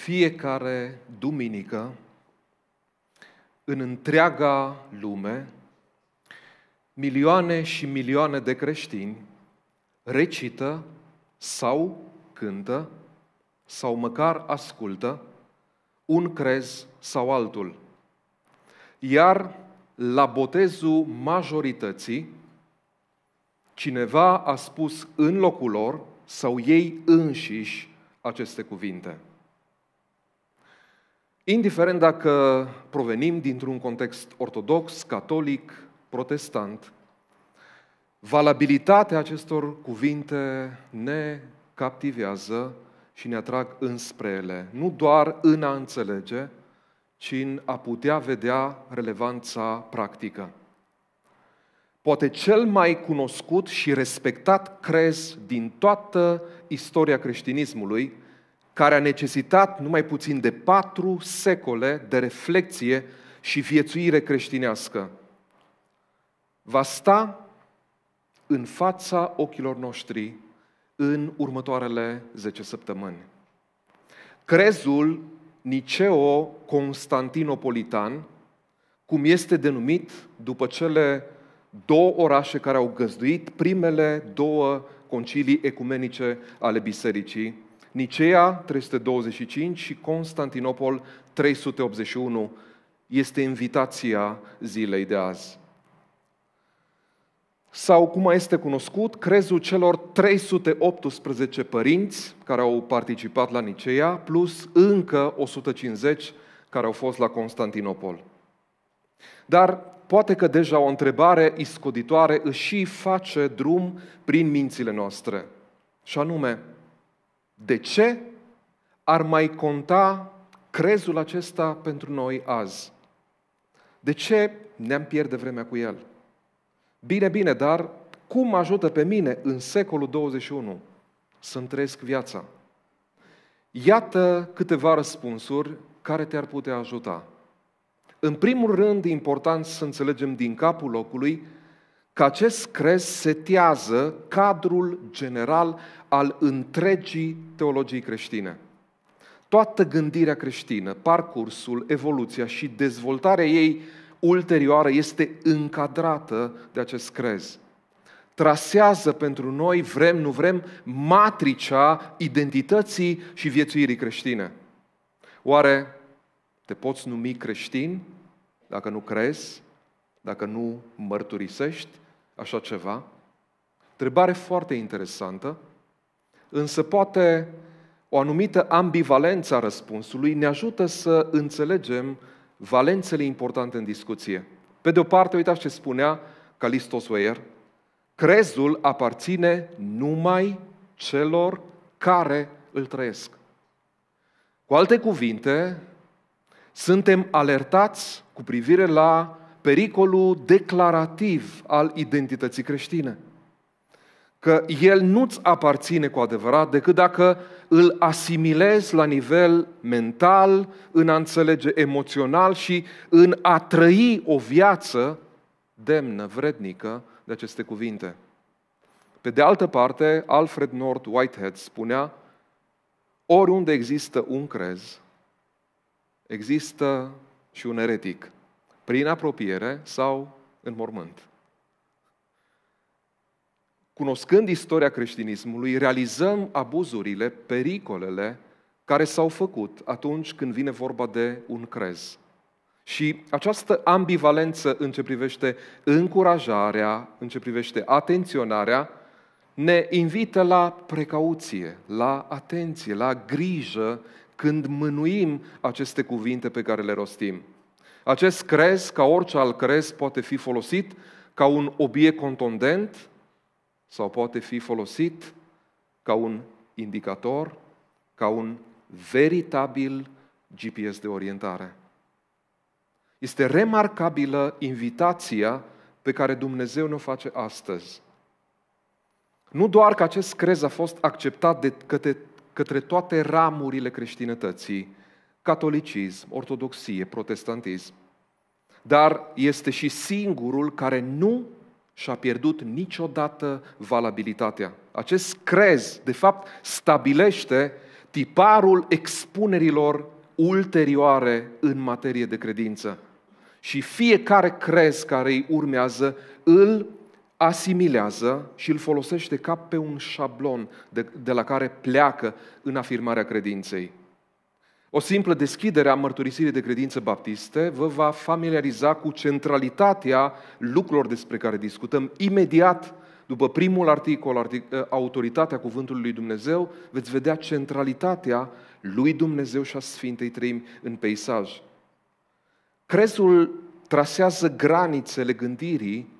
fiecare duminică în întreaga lume milioane și milioane de creștini recită sau cântă sau măcar ascultă un crez sau altul. Iar la botezul majorității, cineva a spus în locul lor sau ei înșiși aceste cuvinte. Indiferent dacă provenim dintr-un context ortodox, catolic, protestant, valabilitatea acestor cuvinte ne captivează și ne atrag înspre ele, nu doar în a înțelege, ci în a putea vedea relevanța practică. Poate cel mai cunoscut și respectat crez din toată istoria creștinismului care a necesitat numai puțin de patru secole de reflexie și viețuire creștinească, va sta în fața ochilor noștri în următoarele 10 săptămâni. Crezul Niceo-Constantinopolitan, cum este denumit după cele două orașe care au găzduit primele două concilii ecumenice ale bisericii, Nicea 325 și Constantinopol 381 este invitația zilei de azi. Sau, cum mai este cunoscut, crezul celor 318 părinți care au participat la Nicea, plus încă 150 care au fost la Constantinopol. Dar poate că deja o întrebare iscoditoare își face drum prin mințile noastre. Și anume, de ce ar mai conta crezul acesta pentru noi azi? De ce ne-am pierde vremea cu el? Bine, bine, dar cum mă ajută pe mine în secolul 21 să-mi trăiesc viața? Iată câteva răspunsuri care te-ar putea ajuta. În primul rând, e important să înțelegem din capul locului că acest crez setează cadrul general al întregii teologii creștine. Toată gândirea creștină, parcursul, evoluția și dezvoltarea ei ulterioară este încadrată de acest crez. Trasează pentru noi, vrem, nu vrem, matricea identității și viețuirii creștine. Oare te poți numi creștin dacă nu crezi? dacă nu mărturisești așa ceva? Întrebare foarte interesantă, însă poate o anumită ambivalență a răspunsului ne ajută să înțelegem valențele importante în discuție. Pe de o parte, uitați ce spunea Calistos Weyer, crezul aparține numai celor care îl trăiesc. Cu alte cuvinte, suntem alertați cu privire la pericolul declarativ al identității creștine. Că el nu-ți aparține cu adevărat decât dacă îl asimilezi la nivel mental, în a înțelege emoțional și în a trăi o viață demnă, vrednică de aceste cuvinte. Pe de altă parte, Alfred North Whitehead spunea, oriunde există un crez, există și un eretic prin apropiere sau în mormânt. Cunoscând istoria creștinismului, realizăm abuzurile, pericolele care s-au făcut atunci când vine vorba de un crez. Și această ambivalență în ce privește încurajarea, în ce privește atenționarea, ne invită la precauție, la atenție, la grijă când mânuim aceste cuvinte pe care le rostim. Acest crez, ca orice alt crez, poate fi folosit ca un obiect contondent sau poate fi folosit ca un indicator, ca un veritabil GPS de orientare. Este remarcabilă invitația pe care Dumnezeu ne-o face astăzi. Nu doar că acest crez a fost acceptat de către, către toate ramurile creștinătății, catolicism, ortodoxie, protestantism, dar este și singurul care nu și-a pierdut niciodată valabilitatea. Acest crez, de fapt, stabilește tiparul expunerilor ulterioare în materie de credință. Și fiecare crez care îi urmează îl asimilează și îl folosește ca pe un șablon de, de la care pleacă în afirmarea credinței. O simplă deschidere a mărturisirii de credință baptiste vă va familiariza cu centralitatea lucrurilor despre care discutăm. Imediat după primul articol, eh, autoritatea cuvântului lui Dumnezeu, veți vedea centralitatea lui Dumnezeu și a Sfintei Trăimi în peisaj. Crezul trasează granițele gândirii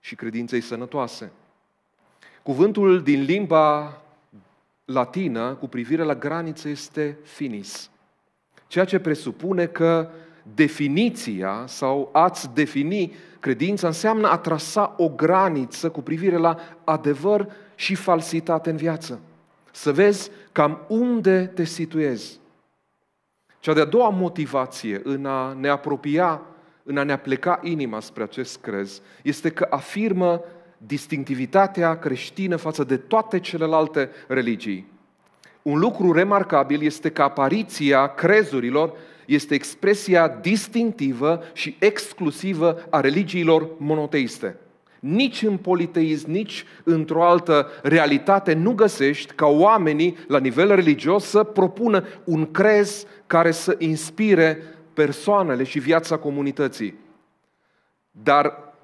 și credinței sănătoase. Cuvântul din limba latină cu privire la granițe este finis. Ceea ce presupune că definiția sau ați defini credința înseamnă a trasa o graniță cu privire la adevăr și falsitate în viață. Să vezi cam unde te situezi. Cea de-a doua motivație în a ne apropia, în a ne apleca inima spre acest crez, este că afirmă distinctivitatea creștină față de toate celelalte religii. Un lucru remarcabil este că apariția crezurilor este expresia distinctivă și exclusivă a religiilor monoteiste. Nici în politeism, nici într-o altă realitate nu găsești ca oamenii, la nivel religios, să propună un crez care să inspire persoanele și viața comunității. Dar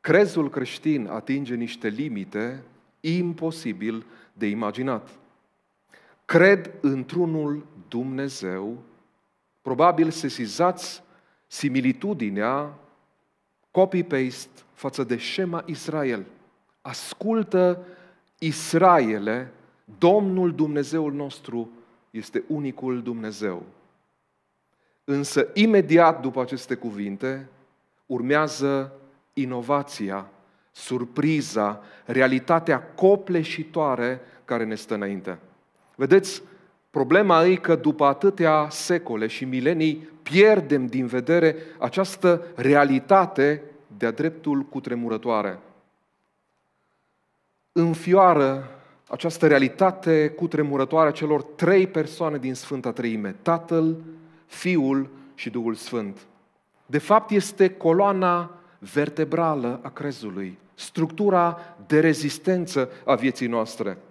crezul creștin atinge niște limite imposibil de imaginat. Cred într-unul Dumnezeu, probabil sesizați similitudinea copy-paste față de Shema Israel. Ascultă Israele, Domnul Dumnezeul nostru este unicul Dumnezeu. Însă imediat după aceste cuvinte urmează inovația, surpriza, realitatea copleșitoare care ne stă înainte. Vedeți, problema e că după atâtea secole și milenii pierdem din vedere această realitate de-a dreptul cutremurătoare. Înfioară această realitate cutremurătoare a celor trei persoane din Sfânta Treime, Tatăl, Fiul și Duhul Sfânt. De fapt, este coloana vertebrală a crezului, structura de rezistență a vieții noastre –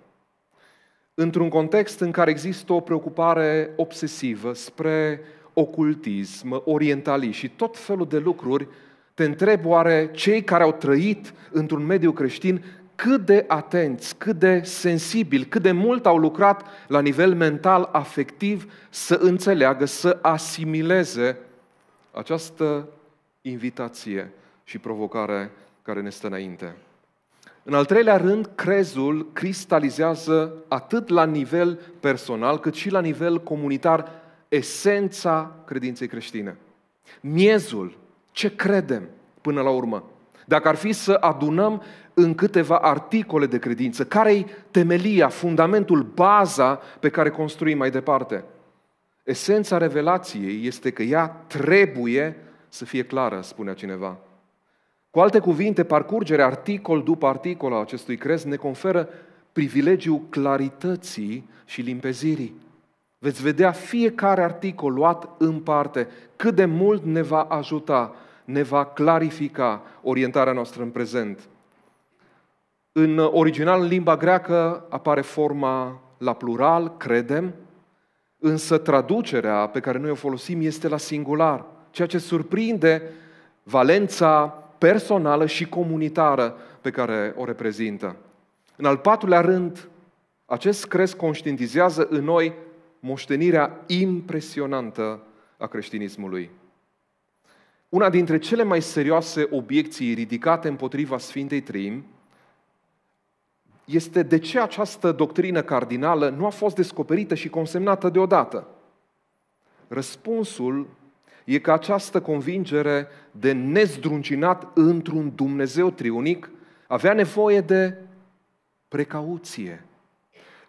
într-un context în care există o preocupare obsesivă spre ocultism, orientalism și tot felul de lucruri, te întreb oare cei care au trăit într-un mediu creștin cât de atenți, cât de sensibili, cât de mult au lucrat la nivel mental, afectiv, să înțeleagă, să asimileze această invitație și provocare care ne stă înainte. În al treilea rând, crezul cristalizează atât la nivel personal, cât și la nivel comunitar esența credinței creștine. Miezul, ce credem până la urmă? Dacă ar fi să adunăm în câteva articole de credință, care-i temelia, fundamentul, baza pe care construim mai departe? Esența revelației este că ea trebuie să fie clară, spunea cineva. Cu alte cuvinte, parcurgerea articol după articol a acestui crez ne conferă privilegiul clarității și limpezirii. Veți vedea fiecare articol luat în parte cât de mult ne va ajuta, ne va clarifica orientarea noastră în prezent. În original, în limba greacă, apare forma la plural, credem, însă traducerea pe care noi o folosim este la singular, ceea ce surprinde valența personală și comunitară pe care o reprezintă. În al patrulea rând, acest crez conștientizează în noi moștenirea impresionantă a creștinismului. Una dintre cele mai serioase obiecții ridicate împotriva Sfintei Trim este de ce această doctrină cardinală nu a fost descoperită și consemnată deodată. Răspunsul e că această convingere de nezdruncinat într-un Dumnezeu triunic avea nevoie de precauție,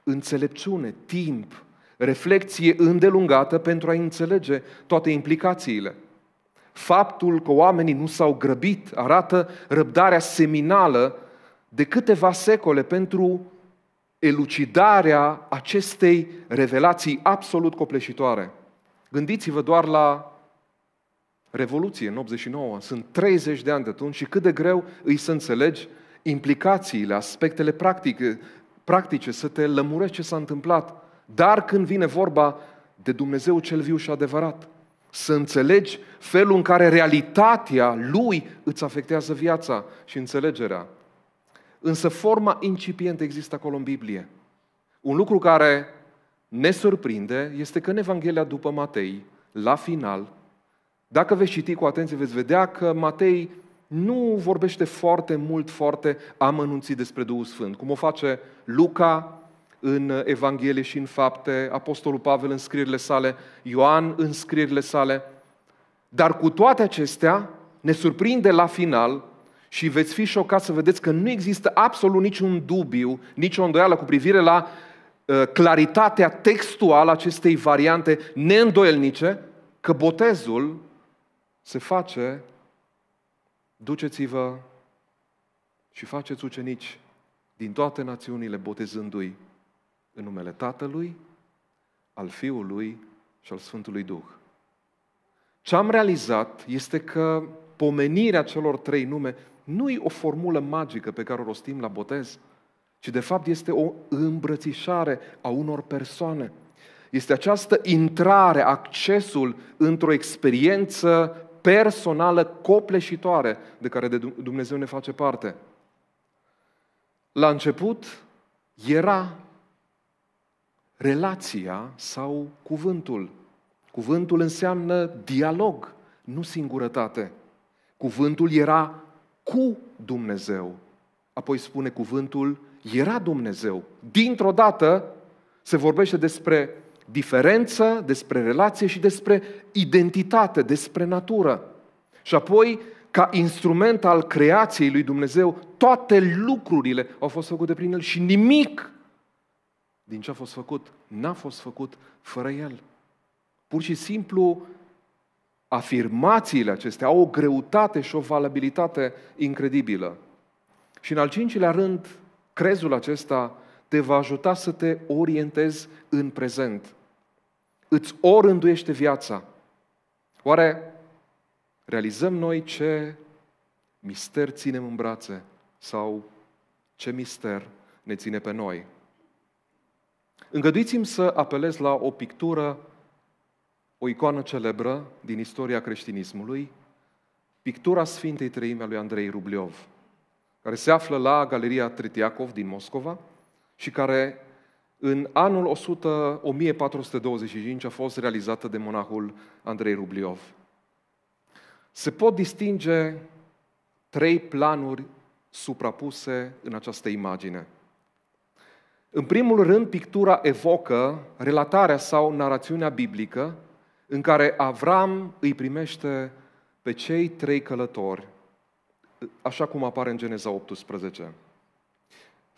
înțelepciune, timp, reflexie îndelungată pentru a înțelege toate implicațiile. Faptul că oamenii nu s-au grăbit arată răbdarea seminală de câteva secole pentru elucidarea acestei revelații absolut copleșitoare. Gândiți-vă doar la Revoluție în 89, sunt 30 de ani de atunci și cât de greu îi să înțelegi implicațiile, aspectele practice, practice să te lămurești ce s-a întâmplat. Dar când vine vorba de Dumnezeu cel viu și adevărat, să înțelegi felul în care realitatea Lui îți afectează viața și înțelegerea. Însă forma incipientă există acolo în Biblie. Un lucru care ne surprinde este că în Evanghelia după Matei, la final, dacă veți citi cu atenție, veți vedea că Matei nu vorbește foarte mult, foarte amănunțit despre Duhul Sfânt, cum o face Luca în Evanghelie și în fapte, Apostolul Pavel în scrierile sale, Ioan în scrierile sale. Dar cu toate acestea, ne surprinde la final și veți fi șocați să vedeți că nu există absolut niciun dubiu, nicio îndoială cu privire la ă, claritatea textuală acestei variante neîndoielnice, că botezul se face, duceți-vă și faceți ucenici din toate națiunile, botezându-i în numele Tatălui, al Fiului și al Sfântului Duh. Ce am realizat este că pomenirea celor trei nume nu e o formulă magică pe care o rostim la botez, ci de fapt este o îmbrățișare a unor persoane. Este această intrare, accesul într-o experiență personală copleșitoare de care Dumnezeu ne face parte. La început era relația sau cuvântul. Cuvântul înseamnă dialog, nu singurătate. Cuvântul era cu Dumnezeu. Apoi spune cuvântul era Dumnezeu. Dintr-o dată se vorbește despre diferență, despre relație și despre identitate, despre natură. Și apoi, ca instrument al creației lui Dumnezeu, toate lucrurile au fost făcute prin El și nimic din ce a fost făcut n-a fost făcut fără El. Pur și simplu, afirmațiile acestea au o greutate și o valabilitate incredibilă. Și în al cincilea rând, crezul acesta te va ajuta să te orientezi în prezent îți orânduiește viața. Oare realizăm noi ce mister ținem în brațe sau ce mister ne ține pe noi? Îngăduiți-mi să apelez la o pictură, o icoană celebră din istoria creștinismului, pictura Sfintei Treime a lui Andrei Rubliov, care se află la Galeria Tretiakov din Moscova și care în anul 100, 1425 a fost realizată de monahul Andrei Rubliov. Se pot distinge trei planuri suprapuse în această imagine. În primul rând, pictura evocă relatarea sau narațiunea biblică în care Avram îi primește pe cei trei călători, așa cum apare în Geneza 18.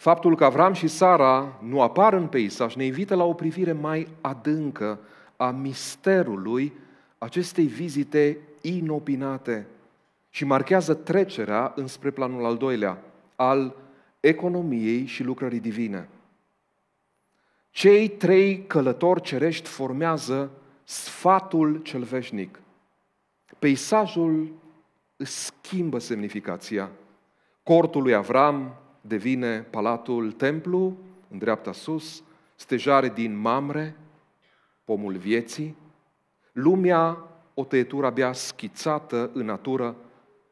Faptul că Avram și Sara nu apar în peisaj ne invită la o privire mai adâncă a misterului acestei vizite inopinate și marchează trecerea înspre planul al doilea, al economiei și lucrării divine. Cei trei călători cerești formează sfatul cel veșnic. Peisajul își schimbă semnificația. Cortul lui Avram, devine palatul templu, în dreapta sus, stejare din Mamre, pomul vieții, lumea o tăietură abia schițată în natură,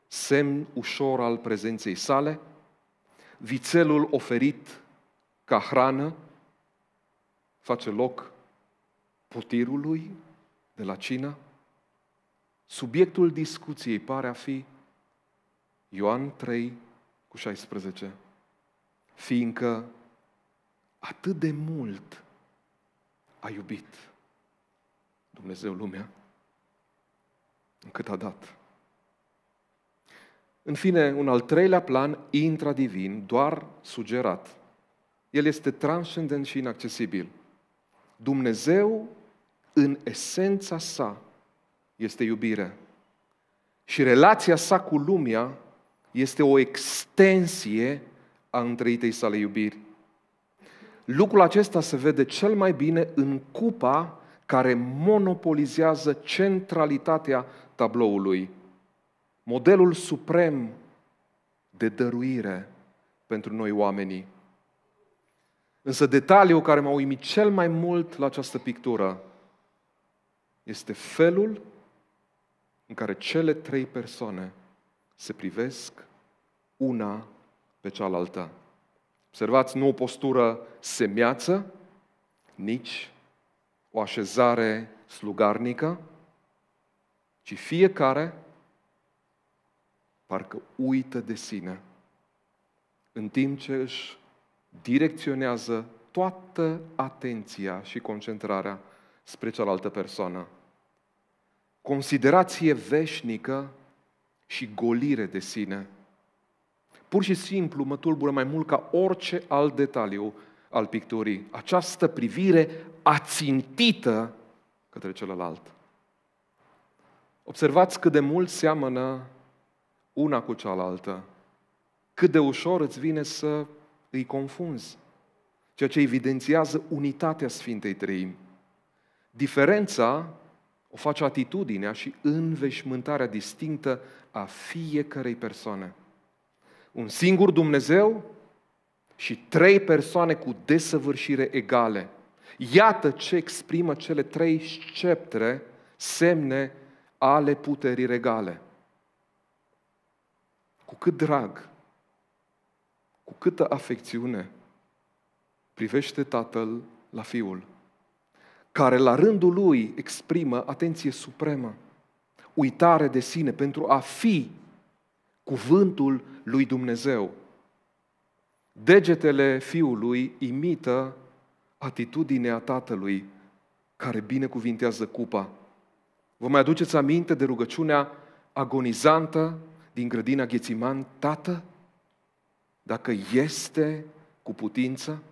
semn ușor al prezenței sale, vițelul oferit ca hrană face loc putirului de la cină. Subiectul discuției pare a fi Ioan 3 cu 16 fiindcă atât de mult a iubit Dumnezeu lumea, încât a dat. În fine, un al treilea plan intradivin, doar sugerat. El este transcendent și inaccesibil. Dumnezeu, în esența sa, este iubire. Și relația sa cu lumea este o extensie a întreitei sale iubiri. Lucrul acesta se vede cel mai bine în cupa care monopolizează centralitatea tabloului. Modelul suprem de dăruire pentru noi oamenii. Însă detaliul care m-a uimit cel mai mult la această pictură este felul în care cele trei persoane se privesc una pe cealaltă. Observați, nu o postură semeață, nici o așezare slugarnică, ci fiecare parcă uită de sine, în timp ce își direcționează toată atenția și concentrarea spre cealaltă persoană. Considerație veșnică și golire de sine – pur și simplu mă tulbură mai mult ca orice alt detaliu al picturii. Această privire ațintită către celălalt. Observați cât de mult seamănă una cu cealaltă. Cât de ușor îți vine să îi confunzi. Ceea ce evidențiază unitatea Sfintei Treimi. Diferența o face atitudinea și înveșmântarea distinctă a fiecarei persoane un singur Dumnezeu și trei persoane cu desăvârșire egale. Iată ce exprimă cele trei sceptre, semne ale puterii regale. Cu cât drag, cu câtă afecțiune privește Tatăl la Fiul, care la rândul lui exprimă atenție supremă, uitare de sine pentru a fi cuvântul lui Dumnezeu. Degetele fiului imită atitudinea tatălui care binecuvintează cupa. Vă mai aduceți aminte de rugăciunea agonizantă din grădina Ghețiman, Tată, dacă este cu putință?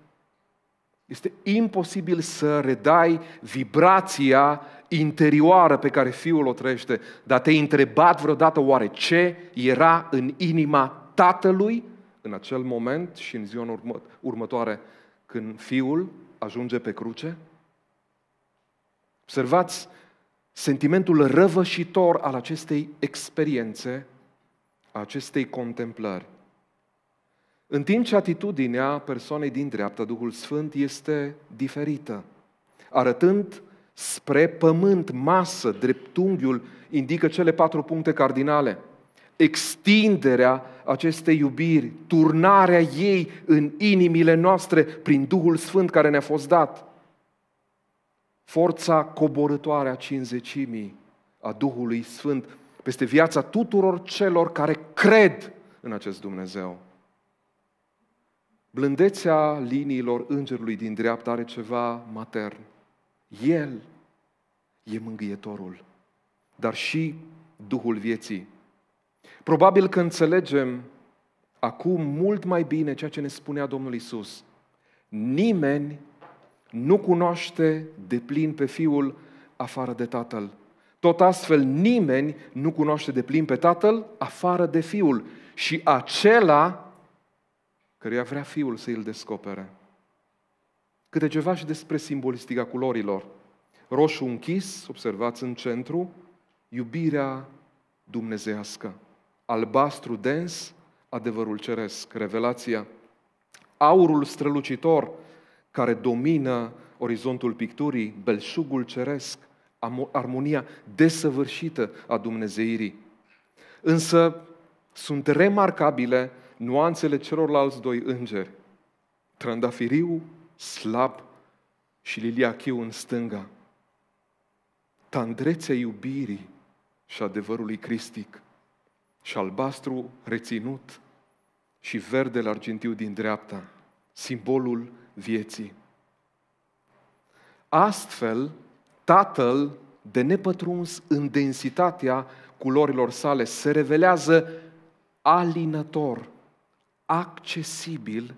Este imposibil să redai vibrația interioară pe care fiul o trăiește, dar te-ai întrebat vreodată oare ce era în inima tatălui în acel moment și în ziua urmă, următoare când fiul ajunge pe cruce? Observați sentimentul răvășitor al acestei experiențe, a acestei contemplări. În timp ce atitudinea persoanei din dreapta, Duhul Sfânt, este diferită, arătând spre pământ, masă, dreptunghiul, indică cele patru puncte cardinale. Extinderea acestei iubiri, turnarea ei în inimile noastre prin Duhul Sfânt care ne-a fost dat. Forța coborătoare a cinzecimii a Duhului Sfânt peste viața tuturor celor care cred în acest Dumnezeu. Blândețea liniilor îngerului din dreapta are ceva matern. El e mângâietorul, dar și Duhul vieții. Probabil că înțelegem acum mult mai bine ceea ce ne spunea Domnul Isus. Nimeni nu cunoaște de plin pe Fiul afară de Tatăl. Tot astfel, nimeni nu cunoaște de plin pe Tatăl afară de Fiul. Și acela căruia vrea Fiul să îl descopere. Câte ceva și despre simbolistica culorilor. Roșu închis, observați în centru, iubirea dumnezească. Albastru dens, adevărul ceresc, revelația. Aurul strălucitor care domină orizontul picturii, belșugul ceresc, armonia desăvârșită a Dumnezeirii. Însă sunt remarcabile nuanțele celorlalți doi îngeri, trandafiriu slab și liliachiu în stânga, tandrețea iubirii și adevărului cristic, și albastru reținut și la argintiu din dreapta, simbolul vieții. Astfel, Tatăl, de nepătruns în densitatea culorilor sale, se revelează alinător – accesibil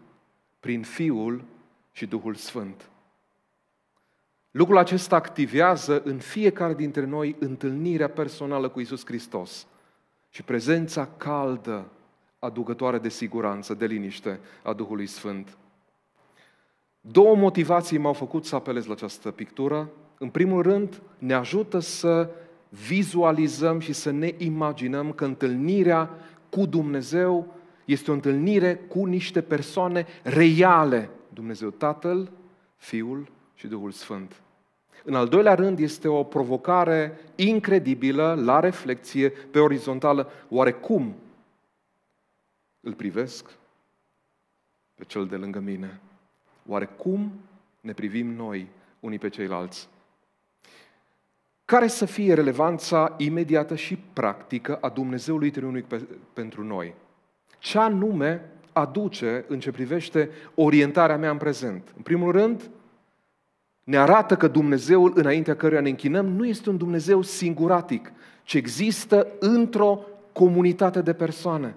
prin Fiul și Duhul Sfânt. Lucrul acesta activează în fiecare dintre noi întâlnirea personală cu Isus Hristos și prezența caldă, aducătoare de siguranță, de liniște a Duhului Sfânt. Două motivații m-au făcut să apelez la această pictură. În primul rând, ne ajută să vizualizăm și să ne imaginăm că întâlnirea cu Dumnezeu este o întâlnire cu niște persoane reale. Dumnezeu Tatăl, Fiul și Duhul Sfânt. În al doilea rând, este o provocare incredibilă la reflexie pe orizontală. Oare cum îl privesc pe cel de lângă mine? Oare cum ne privim noi unii pe ceilalți? Care să fie relevanța imediată și practică a Dumnezeului Triunic pentru noi? Ce anume aduce în ce privește orientarea mea în prezent? În primul rând, ne arată că Dumnezeul înaintea căruia ne închinăm nu este un Dumnezeu singuratic, ci există într-o comunitate de persoane.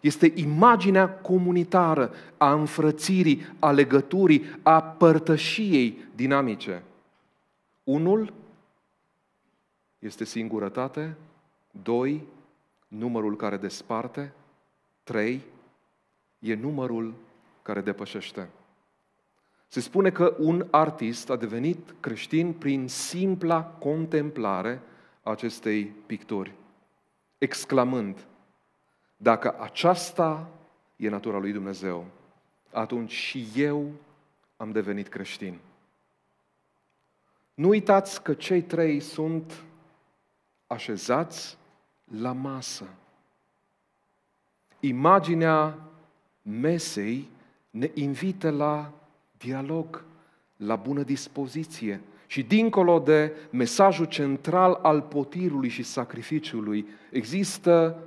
Este imaginea comunitară a înfrățirii, a legăturii, a părtășiei dinamice. Unul este singurătate, doi, numărul care desparte, 3 e numărul care depășește. Se spune că un artist a devenit creștin prin simpla contemplare acestei picturi, exclamând, dacă aceasta e natura lui Dumnezeu, atunci și eu am devenit creștin. Nu uitați că cei trei sunt așezați la masă imaginea mesei ne invită la dialog, la bună dispoziție și dincolo de mesajul central al potirului și sacrificiului, există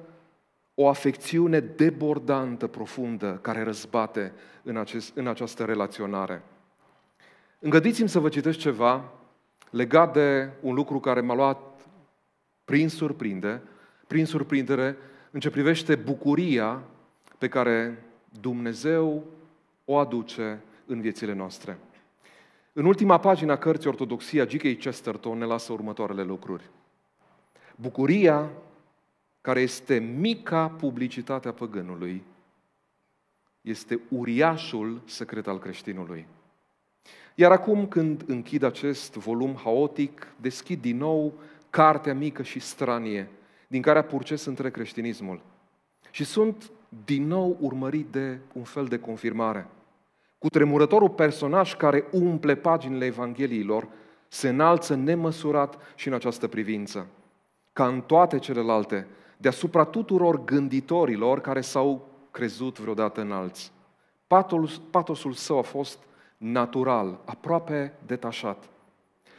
o afecțiune debordantă, profundă, care răzbate în, acest, în această relaționare. Îngădiți-mi să vă citesc ceva legat de un lucru care m-a luat prin surprindere, prin surprindere în ce privește bucuria pe care Dumnezeu o aduce în viețile noastre. În ultima pagină a cărții Ortodoxia, G.K. Chesterton ne lasă următoarele lucruri. Bucuria care este mica publicitatea păgânului, este uriașul secret al creștinului. Iar acum când închid acest volum haotic, deschid din nou cartea mică și stranie din care a purces între creștinismul. Și sunt din nou urmărit de un fel de confirmare. Cu tremurătorul personaj care umple paginile Evangheliilor, se înalță nemăsurat și în această privință. Ca în toate celelalte, deasupra tuturor gânditorilor care s-au crezut vreodată înalți. Patos, patosul său a fost natural, aproape detașat.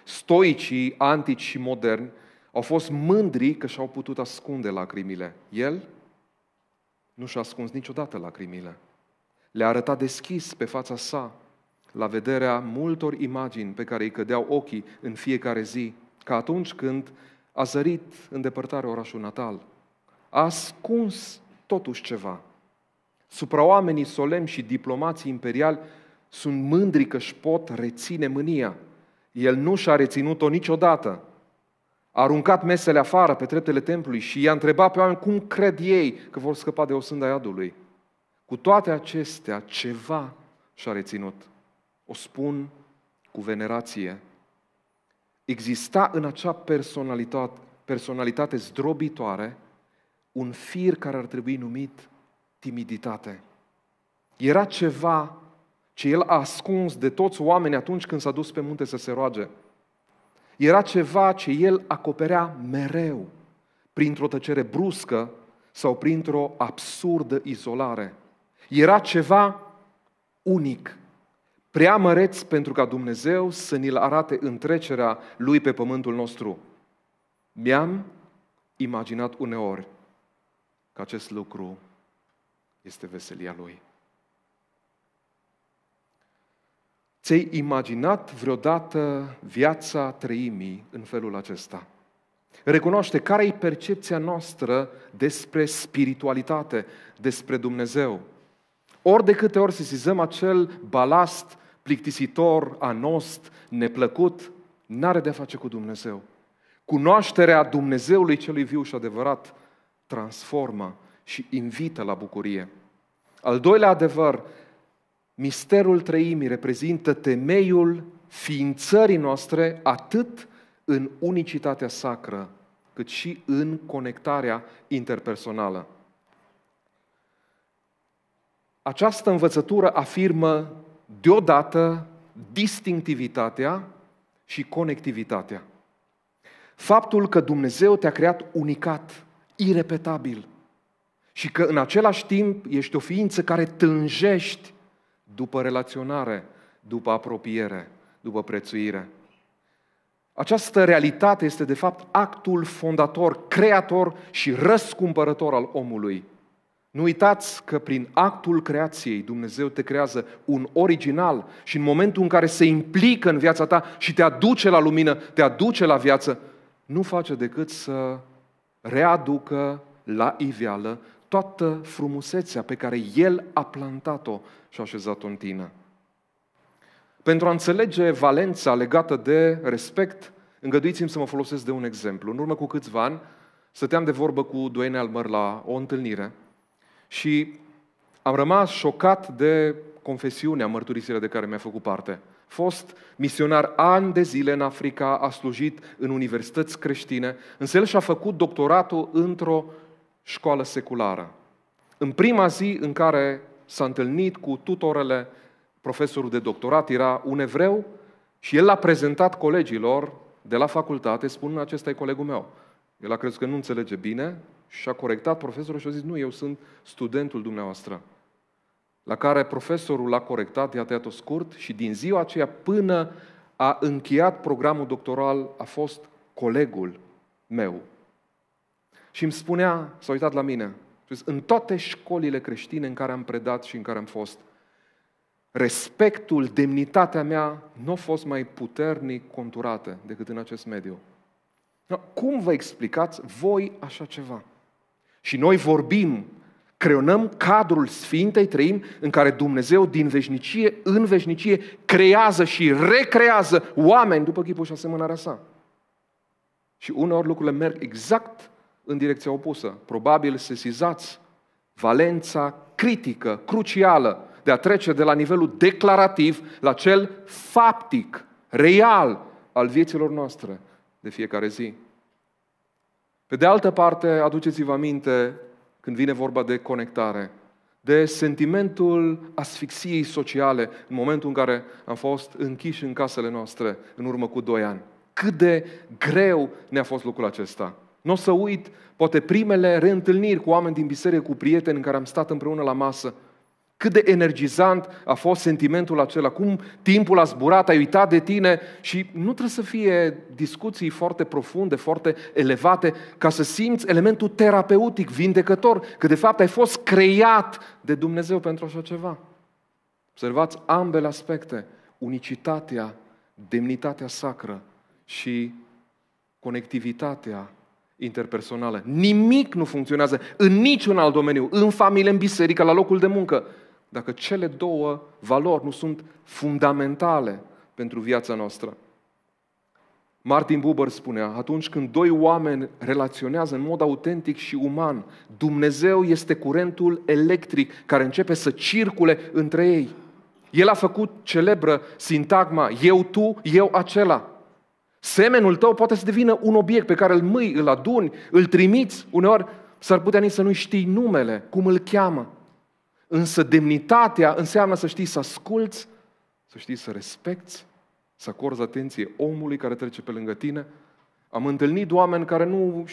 Stoicii antici și moderni au fost mândri că și-au putut ascunde lacrimile. El nu și-a ascuns niciodată lacrimile. Le-a arătat deschis pe fața sa, la vederea multor imagini pe care îi cădeau ochii în fiecare zi, ca atunci când a zărit în depărtare orașul natal. A ascuns totuși ceva. oamenii solemni și diplomații imperiali sunt mândri că își pot reține mânia. El nu și-a reținut-o niciodată a aruncat mesele afară pe treptele templului și i-a întrebat pe oameni cum cred ei că vor scăpa de osânda iadului. Cu toate acestea, ceva și-a reținut. O spun cu venerație. Exista în acea personalitate, personalitate zdrobitoare un fir care ar trebui numit timiditate. Era ceva ce el a ascuns de toți oamenii atunci când s-a dus pe munte să se roage – era ceva ce el acoperea mereu, printr-o tăcere bruscă sau printr-o absurdă izolare. Era ceva unic, prea măreț pentru ca Dumnezeu să ni-l arate întrecerea lui pe pământul nostru. Mi-am imaginat uneori că acest lucru este veselia lui. Ți-ai imaginat vreodată viața trăimii în felul acesta? Recunoaște care e percepția noastră despre spiritualitate, despre Dumnezeu. Ori de câte ori sesizăm acel balast plictisitor, anost, neplăcut, n-are de-a face cu Dumnezeu. Cunoașterea Dumnezeului celui viu și adevărat transformă și invită la bucurie. Al doilea adevăr Misterul trăimii reprezintă temeiul ființării noastre atât în unicitatea sacră, cât și în conectarea interpersonală. Această învățătură afirmă deodată distinctivitatea și conectivitatea. Faptul că Dumnezeu te-a creat unicat, irepetabil și că în același timp ești o ființă care tânjești după relaționare, după apropiere, după prețuire. Această realitate este, de fapt, actul fondator, creator și răscumpărător al omului. Nu uitați că prin actul creației Dumnezeu te creează un original și în momentul în care se implică în viața ta și te aduce la lumină, te aduce la viață, nu face decât să readucă la iveală toată frumusețea pe care El a plantat-o și a așezat-o în tine. Pentru a înțelege valența legată de respect, îngăduiți-mi să mă folosesc de un exemplu. În urmă cu câțiva ani, stăteam de vorbă cu Duene Almăr la o întâlnire și am rămas șocat de confesiunea, mărturisirea de care mi-a făcut parte. Fost misionar ani de zile în Africa, a slujit în universități creștine, însă el și-a făcut doctoratul într-o școală seculară. În prima zi în care s-a întâlnit cu tutorele, profesorul de doctorat era un evreu și el l-a prezentat colegilor de la facultate, spun acesta e colegul meu. El a crezut că nu înțelege bine și a corectat profesorul și a zis, nu, eu sunt studentul dumneavoastră. La care profesorul l-a corectat, i-a tăiat-o scurt și din ziua aceea până a încheiat programul doctoral a fost colegul meu. Și îmi spunea, s-a uitat la mine, în toate școlile creștine în care am predat și în care am fost, respectul, demnitatea mea nu a fost mai puternic conturată decât în acest mediu. Cum vă explicați voi așa ceva? Și noi vorbim, creionăm cadrul Sfintei Trăim în care Dumnezeu din veșnicie în veșnicie creează și recrează oameni după chipul și asemănarea sa. Și uneori lucrurile merg exact în direcția opusă. Probabil sesizați valența critică, crucială, de a trece de la nivelul declarativ la cel faptic, real, al vieților noastre de fiecare zi. Pe de altă parte, aduceți-vă aminte când vine vorba de conectare, de sentimentul asfixiei sociale în momentul în care am fost închiși în casele noastre în urmă cu doi ani. Cât de greu ne-a fost lucrul acesta. Nu o să uit, poate primele reîntâlniri cu oameni din biserică, cu prieteni în care am stat împreună la masă. Cât de energizant a fost sentimentul acela, cum timpul a zburat, ai uitat de tine și nu trebuie să fie discuții foarte profunde, foarte elevate, ca să simți elementul terapeutic, vindecător, că de fapt ai fost creat de Dumnezeu pentru așa ceva. Observați ambele aspecte, unicitatea, demnitatea sacră și conectivitatea interpersonală. Nimic nu funcționează în niciun alt domeniu, în familie, în biserică, la locul de muncă, dacă cele două valori nu sunt fundamentale pentru viața noastră. Martin Buber spunea, atunci când doi oameni relaționează în mod autentic și uman, Dumnezeu este curentul electric care începe să circule între ei. El a făcut celebră sintagma eu tu, eu acela. Semenul tău poate să devină un obiect pe care îl mâi, îl aduni, îl trimiți. Uneori s-ar putea nici să nu știi numele, cum îl cheamă. Însă demnitatea înseamnă să știi să asculți, să știi să respecti, să acorzi atenție omului care trece pe lângă tine. Am întâlnit oameni care nu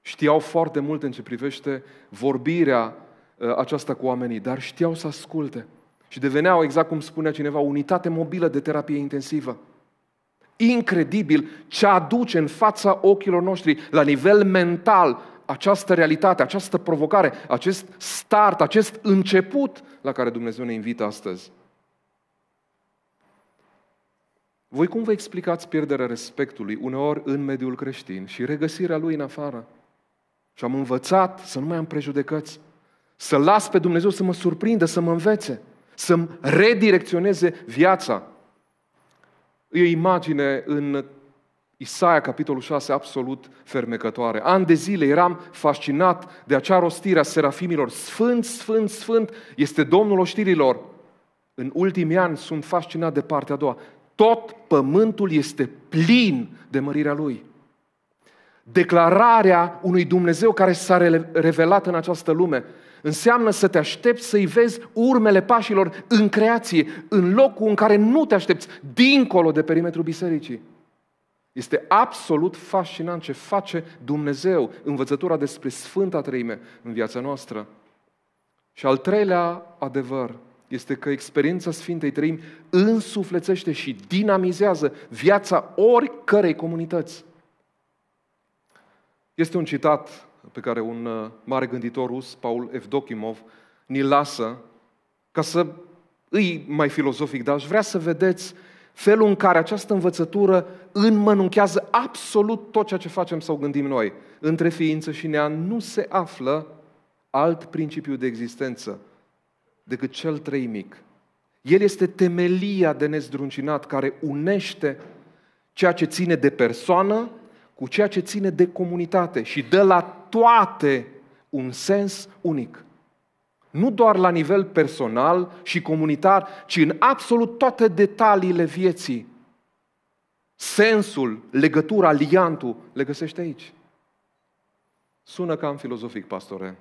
știau foarte mult în ce privește vorbirea uh, aceasta cu oamenii, dar știau să asculte. Și deveneau, exact cum spunea cineva, unitate mobilă de terapie intensivă incredibil ce aduce în fața ochilor noștri, la nivel mental, această realitate, această provocare, acest start, acest început la care Dumnezeu ne invită astăzi. Voi cum vă explicați pierderea respectului uneori în mediul creștin și regăsirea lui în afară? Și am învățat să nu mai am prejudecăți, să las pe Dumnezeu să mă surprindă, să mă învețe, să-mi redirecționeze viața. E o imagine în Isaia, capitolul 6, absolut fermecătoare. An de zile eram fascinat de acea rostire a serafimilor. Sfânt, sfânt, sfânt este Domnul oștirilor. În ultimii ani sunt fascinat de partea a doua. Tot pământul este plin de mărirea Lui. Declararea unui Dumnezeu care s-a revelat în această lume Înseamnă să te aștepți să-i vezi urmele pașilor în creație, în locul în care nu te aștepți, dincolo de perimetrul bisericii. Este absolut fascinant ce face Dumnezeu, învățătura despre Sfânta Treime în viața noastră. Și al treilea adevăr este că experiența Sfintei Trăim însuflețește și dinamizează viața oricărei comunități. Este un citat pe care un uh, mare gânditor rus, Paul Evdokimov, ni lasă ca să îi mai filozofic, dar aș vrea să vedeți felul în care această învățătură înmănunchează absolut tot ceea ce facem sau gândim noi. Între ființă și nea nu se află alt principiu de existență decât cel trăimic. El este temelia de nezdruncinat care unește ceea ce ține de persoană cu ceea ce ține de comunitate și dă la toate un sens unic. Nu doar la nivel personal și comunitar, ci în absolut toate detaliile vieții. Sensul, legătura, liantul, le găsește aici. Sună cam filozofic, pastore.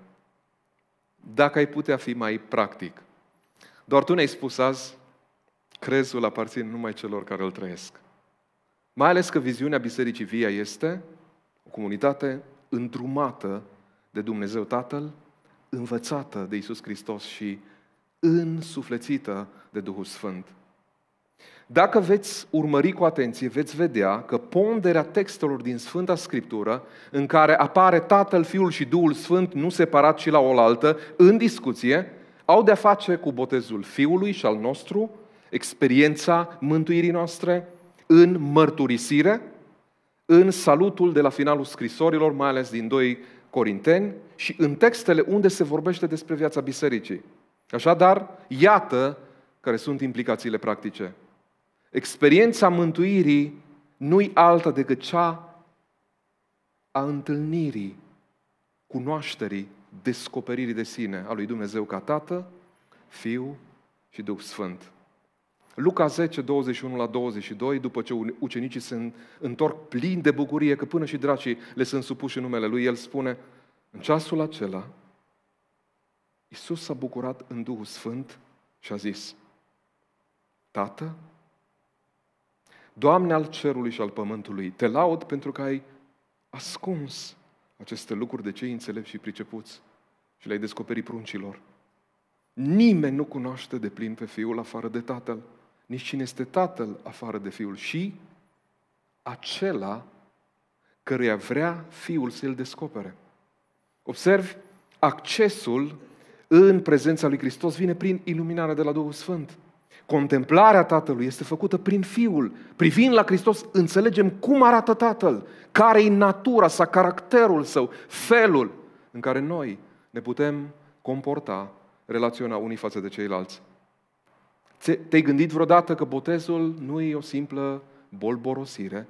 Dacă ai putea fi mai practic. Doar tu ne-ai spus azi, crezul aparține numai celor care îl trăiesc. Mai ales că viziunea Bisericii Via este o comunitate îndrumată de Dumnezeu Tatăl, învățată de Isus Hristos și însuflețită de Duhul Sfânt. Dacă veți urmări cu atenție, veți vedea că ponderea textelor din Sfânta Scriptură, în care apare Tatăl, Fiul și Duhul Sfânt, nu separat și la oaltă, în discuție, au de-a face cu botezul Fiului și al nostru, experiența mântuirii noastre, în mărturisire, în salutul de la finalul scrisorilor, mai ales din 2 Corinteni, și în textele unde se vorbește despre viața bisericii. Așadar, iată care sunt implicațiile practice. Experiența mântuirii nu-i alta decât cea a întâlnirii, cunoașterii, descoperirii de sine a lui Dumnezeu ca Tată, Fiu și Duh Sfânt. Luca 10, 21 la 22, după ce ucenicii se întorc plini de bucurie că până și dracii le sunt supuși în numele Lui, El spune, în ceasul acela, Iisus s-a bucurat în Duhul Sfânt și a zis, Tată, Doamne al cerului și al pământului, te laud pentru că ai ascuns aceste lucruri de cei înțelepți și pricepuți și le-ai descoperit pruncilor. Nimeni nu cunoaște de plin pe Fiul afară de Tatăl nici cine este Tatăl afară de Fiul, și acela căruia vrea Fiul să-l descopere. Observi, accesul în prezența lui Hristos vine prin iluminarea de la Duhul Sfânt. Contemplarea Tatălui este făcută prin Fiul. Privind la Hristos, înțelegem cum arată Tatăl, care e natura sa, caracterul său, felul în care noi ne putem comporta, relaționa unii față de ceilalți. Te-ai gândit vreodată că botezul nu e o simplă bolborosire,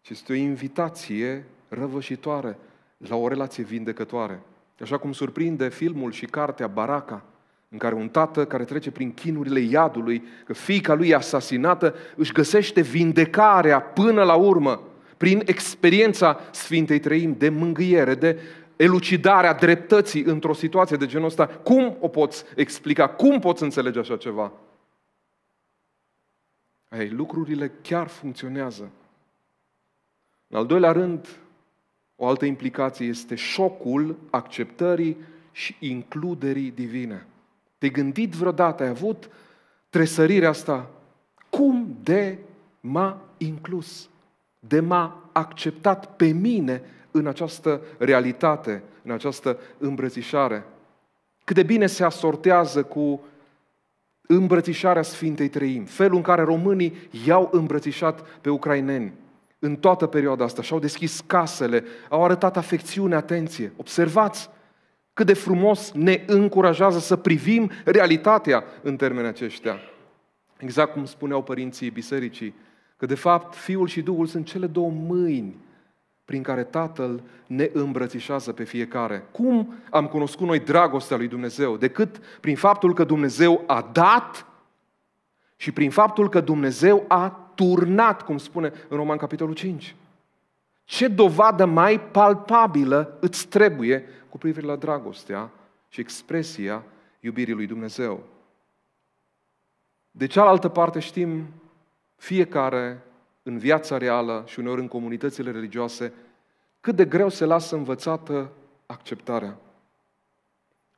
ci este o invitație răvășitoare la o relație vindecătoare. Așa cum surprinde filmul și cartea Baraca, în care un tată care trece prin chinurile iadului, că fiica lui e asasinată, își găsește vindecarea până la urmă prin experiența Sfintei Trăim de mângâiere, de elucidarea dreptății într-o situație de genul ăsta. Cum o poți explica? Cum poți înțelege așa ceva? Ei, lucrurile chiar funcționează. În al doilea rând, o altă implicație este șocul acceptării și includerii divine. Te-ai gândit vreodată, ai avut tresărirea asta? Cum de m-a inclus? De m-a acceptat pe mine în această realitate, în această îmbrățișare? Cât de bine se asortează cu îmbrățișarea Sfintei Trăim, felul în care românii i-au îmbrățișat pe ucraineni în toată perioada asta și-au deschis casele, au arătat afecțiune, atenție. Observați cât de frumos ne încurajează să privim realitatea în termeni aceștia. Exact cum spuneau părinții bisericii, că de fapt Fiul și Duhul sunt cele două mâini prin care Tatăl ne îmbrățișează pe fiecare. Cum am cunoscut noi dragostea lui Dumnezeu? Decât prin faptul că Dumnezeu a dat și prin faptul că Dumnezeu a turnat, cum spune în Roman capitolul 5. Ce dovadă mai palpabilă îți trebuie cu privire la dragostea și expresia iubirii lui Dumnezeu? De cealaltă parte știm fiecare în viața reală și uneori în comunitățile religioase, cât de greu se lasă învățată acceptarea.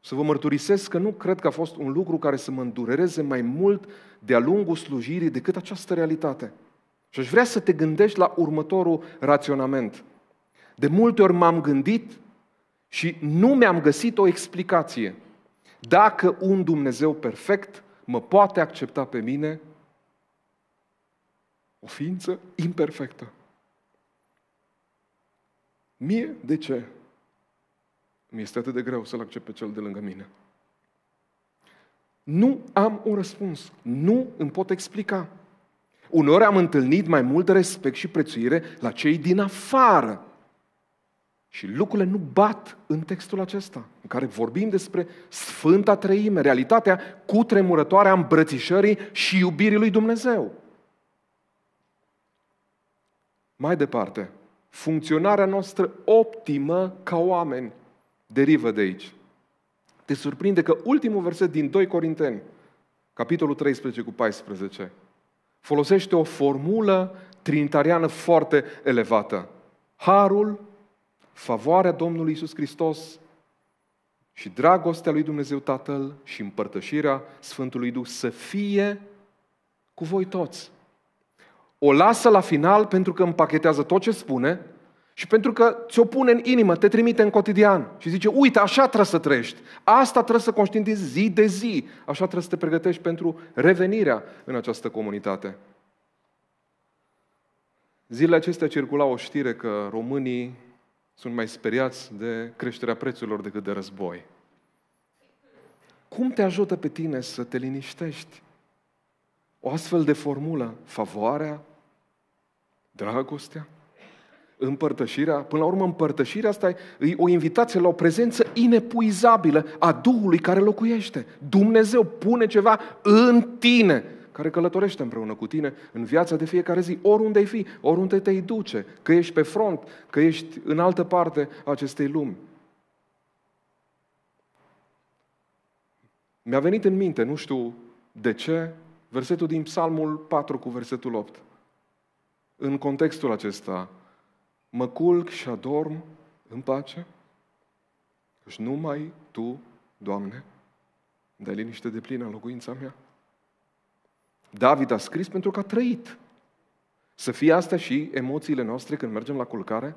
Să vă mărturisesc că nu cred că a fost un lucru care să mă îndurereze mai mult de-a lungul slujirii decât această realitate. Și aș vrea să te gândești la următorul raționament. De multe ori m-am gândit și nu mi-am găsit o explicație. Dacă un Dumnezeu perfect mă poate accepta pe mine, o ființă imperfectă. Mie, de ce? Mi este atât de greu să-l accept pe cel de lângă mine. Nu am un răspuns. Nu îmi pot explica. Uneori am întâlnit mai mult respect și prețuire la cei din afară. Și lucrurile nu bat în textul acesta, în care vorbim despre Sfânta Treime, realitatea cutremurătoare a îmbrățișării și iubirii lui Dumnezeu. Mai departe, funcționarea noastră optimă ca oameni derivă de aici. Te surprinde că ultimul verset din 2 Corinteni, capitolul 13 cu 14, folosește o formulă trinitariană foarte elevată. Harul, favoarea Domnului Isus Hristos și dragostea lui Dumnezeu Tatăl și împărtășirea Sfântului Duh să fie cu voi toți o lasă la final pentru că împachetează tot ce spune și pentru că ți-o pune în inimă, te trimite în cotidian și zice, uite, așa trebuie să trăiești, asta trebuie să conștientizezi zi de zi, așa trebuie să te pregătești pentru revenirea în această comunitate. Zilele acestea circula o știre că românii sunt mai speriați de creșterea prețurilor decât de război. Cum te ajută pe tine să te liniștești? O astfel de formulă, favoarea dragostea, împărtășirea, până la urmă împărtășirea asta e o invitație la o prezență inepuizabilă a Duhului care locuiește. Dumnezeu pune ceva în tine care călătorește împreună cu tine în viața de fiecare zi, oriunde ai fi, oriunde te-ai duce, că ești pe front, că ești în altă parte a acestei lumi. Mi-a venit în minte, nu știu de ce, versetul din Psalmul 4 cu versetul 8 în contextul acesta, mă culc și adorm în pace? Și numai Tu, Doamne, dai liniște de plină în locuința mea. David a scris pentru că a trăit. Să fie astea și emoțiile noastre când mergem la culcare?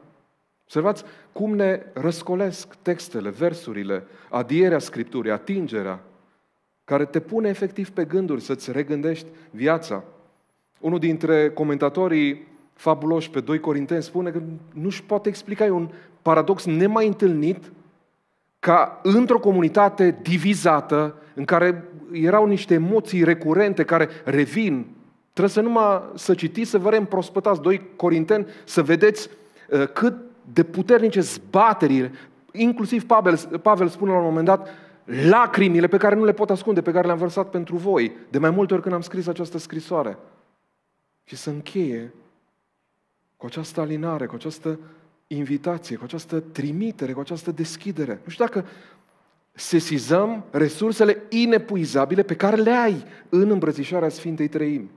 Observați cum ne răscolesc textele, versurile, adierea Scripturii, atingerea, care te pune efectiv pe gânduri să-ți regândești viața. Unul dintre comentatorii fabuloși pe 2 Corinteni spune că nu-și poate explica, e un paradox nemai întâlnit ca într-o comunitate divizată, în care erau niște emoții recurente care revin, trebuie să numai să citiți, să vă reîmprospătați 2 Corinteni, să vedeți uh, cât de puternice zbaterile, inclusiv Pavel, Pavel spune la un moment dat, lacrimile pe care nu le pot ascunde, pe care le-am vărsat pentru voi, de mai multe ori când am scris această scrisoare. Și să încheie cu această alinare, cu această invitație, cu această trimitere, cu această deschidere. Nu știu dacă sesizăm resursele inepuizabile pe care le ai în îmbrățișarea Sfintei Treimi.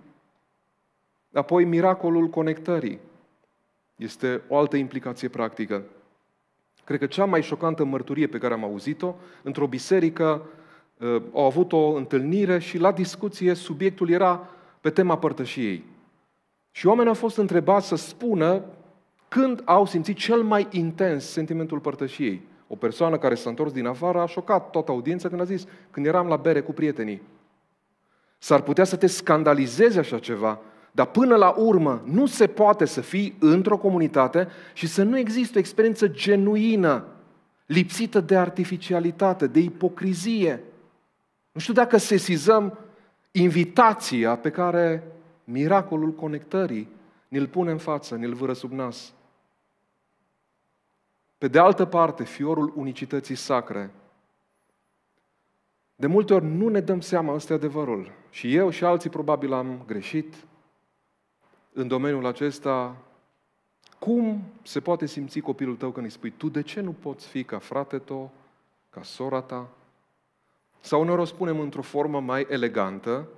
Apoi, miracolul conectării este o altă implicație practică. Cred că cea mai șocantă mărturie pe care am auzit-o, într-o biserică uh, au avut o întâlnire și la discuție subiectul era pe tema părtășiei. Și oamenii au fost întrebați să spună când au simțit cel mai intens sentimentul părtășiei. O persoană care s-a întors din afară a șocat toată audiența când a zis, când eram la bere cu prietenii. S-ar putea să te scandalizeze așa ceva, dar până la urmă nu se poate să fii într-o comunitate și să nu există o experiență genuină, lipsită de artificialitate, de ipocrizie. Nu știu dacă sesizăm invitația pe care miracolul conectării, ne-l pune în față, ne-l vâră sub nas. Pe de altă parte, fiorul unicității sacre. De multe ori nu ne dăm seama, ăsta adevărul. Și eu și alții probabil am greșit în domeniul acesta. Cum se poate simți copilul tău când îi spui, tu de ce nu poți fi ca frate tău, ca sora ta? Sau noi o spunem într-o formă mai elegantă,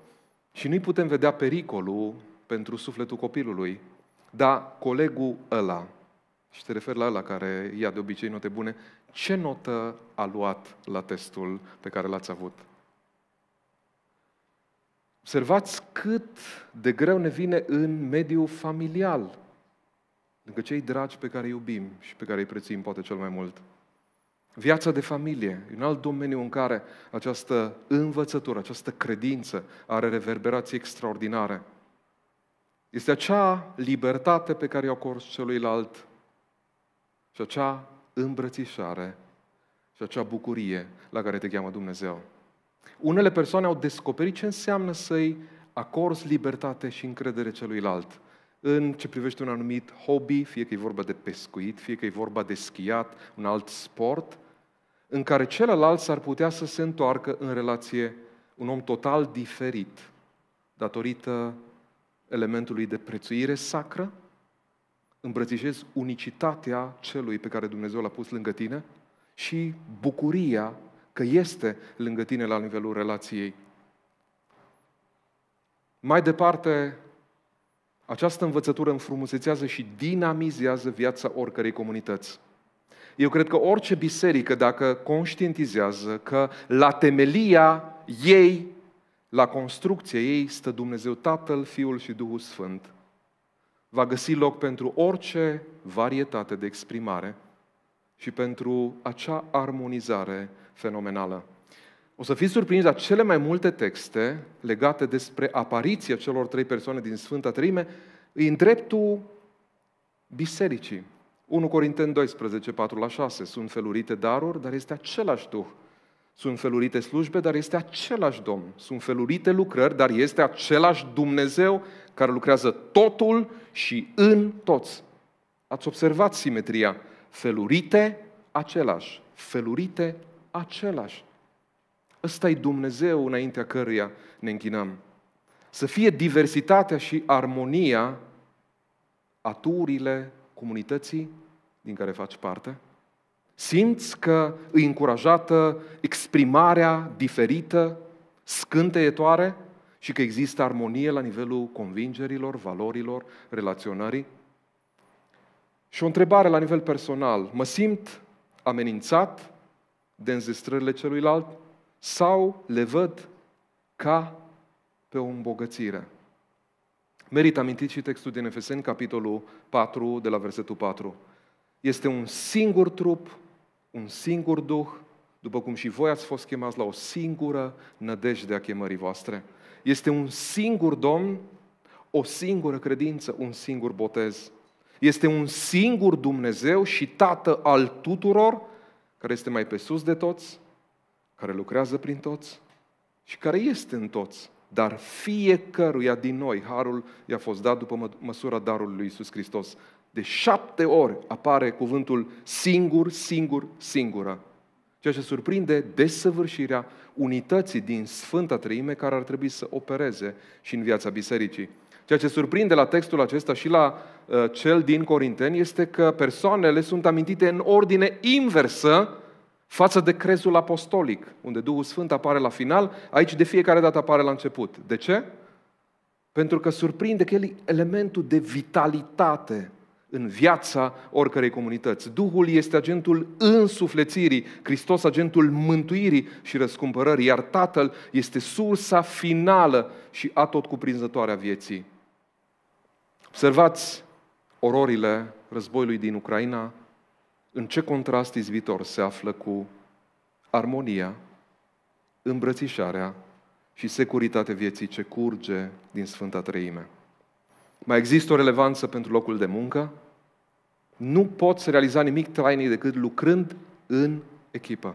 și nu-i putem vedea pericolul pentru sufletul copilului, dar colegul ăla, și te refer la ăla care ia de obicei note bune, ce notă a luat la testul pe care l-ați avut? Observați cât de greu ne vine în mediul familial, lângă cei dragi pe care îi iubim și pe care îi prețim poate cel mai mult. Viața de familie, un alt domeniu în care această învățătură, această credință are reverberații extraordinare. Este acea libertate pe care i-o acord celuilalt și acea îmbrățișare și acea bucurie la care te cheamă Dumnezeu. Unele persoane au descoperit ce înseamnă să-i acorzi libertate și încredere celuilalt în ce privește un anumit hobby, fie că e vorba de pescuit, fie că e vorba de schiat, un alt sport, în care celălalt s-ar putea să se întoarcă în relație un om total diferit, datorită elementului de prețuire sacră, îmbrățișez unicitatea celui pe care Dumnezeu l-a pus lângă tine și bucuria că este lângă tine la nivelul relației. Mai departe, această învățătură înfrumusețează și dinamizează viața oricărei comunități. Eu cred că orice biserică, dacă conștientizează că la temelia ei, la construcția ei, stă Dumnezeu Tatăl, Fiul și Duhul Sfânt, va găsi loc pentru orice varietate de exprimare și pentru acea armonizare fenomenală. O să fiți surprinși la cele mai multe texte legate despre apariția celor trei persoane din Sfânta Trime, în dreptul bisericii. 1 Corinteni 12, 4 la 6. Sunt felurite daruri, dar este același Duh. Sunt felurite slujbe, dar este același Domn. Sunt felurite lucrări, dar este același Dumnezeu care lucrează totul și în toți. Ați observat simetria. Felurite, același. Felurite, același. Ăsta e Dumnezeu înaintea căruia ne închinăm. Să fie diversitatea și armonia aturile comunității din care faci parte? Simți că îi încurajată exprimarea diferită, scânteietoare și că există armonie la nivelul convingerilor, valorilor, relaționării? Și o întrebare la nivel personal. Mă simt amenințat de înzestrările celuilalt sau le văd ca pe o îmbogățire? Merită amintit și textul din Efeseni, capitolul 4, de la versetul 4. Este un singur trup, un singur duh, după cum și voi ați fost chemați la o singură nădejde a chemării voastre. Este un singur Domn, o singură credință, un singur botez. Este un singur Dumnezeu și Tată al tuturor, care este mai pe sus de toți, care lucrează prin toți și care este în toți. Dar fiecăruia din noi, harul i-a fost dat după măsura darului lui Isus Hristos. De șapte ori apare cuvântul singur, singur, singură. Ceea ce surprinde desăvârșirea unității din Sfânta Treime care ar trebui să opereze și în viața bisericii. Ceea ce surprinde la textul acesta și la uh, cel din Corinteni este că persoanele sunt amintite în ordine inversă față de crezul apostolic, unde Duhul Sfânt apare la final, aici de fiecare dată apare la început. De ce? Pentru că surprinde că el e elementul de vitalitate în viața oricărei comunități. Duhul este agentul însuflețirii, Hristos agentul mântuirii și răscumpărării, iar Tatăl este sursa finală și atot cuprinzătoare a vieții. Observați ororile războiului din Ucraina, în ce contrast izbitor se află cu armonia, îmbrățișarea și securitatea vieții ce curge din Sfânta Treime. Mai există o relevanță pentru locul de muncă? Nu poți realiza nimic trainic decât lucrând în echipă,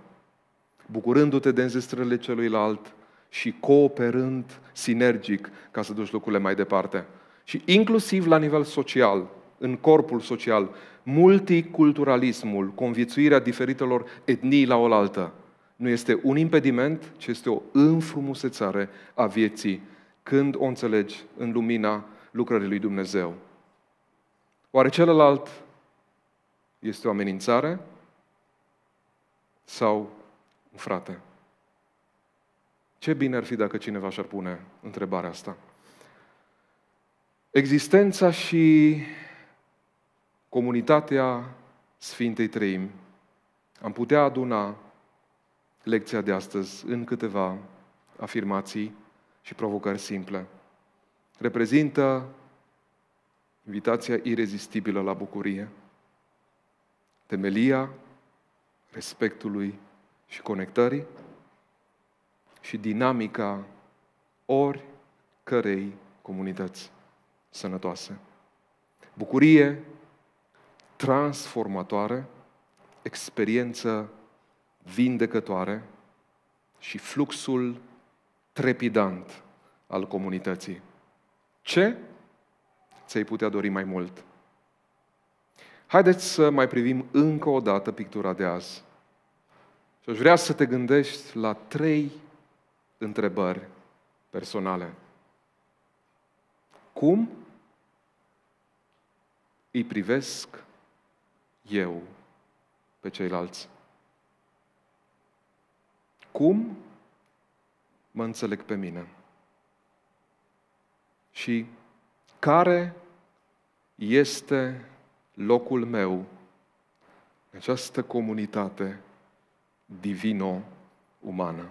bucurându-te de înzestrările celuilalt și cooperând sinergic ca să duci lucrurile mai departe. Și inclusiv la nivel social, în corpul social, multiculturalismul, conviețuirea diferitelor etnii la oaltă, nu este un impediment, ci este o înfrumusețare a vieții când o înțelegi în lumina lucrării lui Dumnezeu. Oare celălalt este o amenințare sau un frate? Ce bine ar fi dacă cineva și-ar pune întrebarea asta. Existența și comunitatea Sfintei Trăim am putea aduna lecția de astăzi în câteva afirmații și provocări simple. Reprezintă invitația irezistibilă la bucurie, temelia respectului și conectării și dinamica cărei comunități sănătoase. Bucurie, transformatoare, experiență vindecătoare și fluxul trepidant al comunității. Ce ți-ai putea dori mai mult? Haideți să mai privim încă o dată pictura de azi. Și aș vrea să te gândești la trei întrebări personale. Cum îi privesc eu pe ceilalți? Cum mă înțeleg pe mine? Și care este locul meu în această comunitate divino-umană?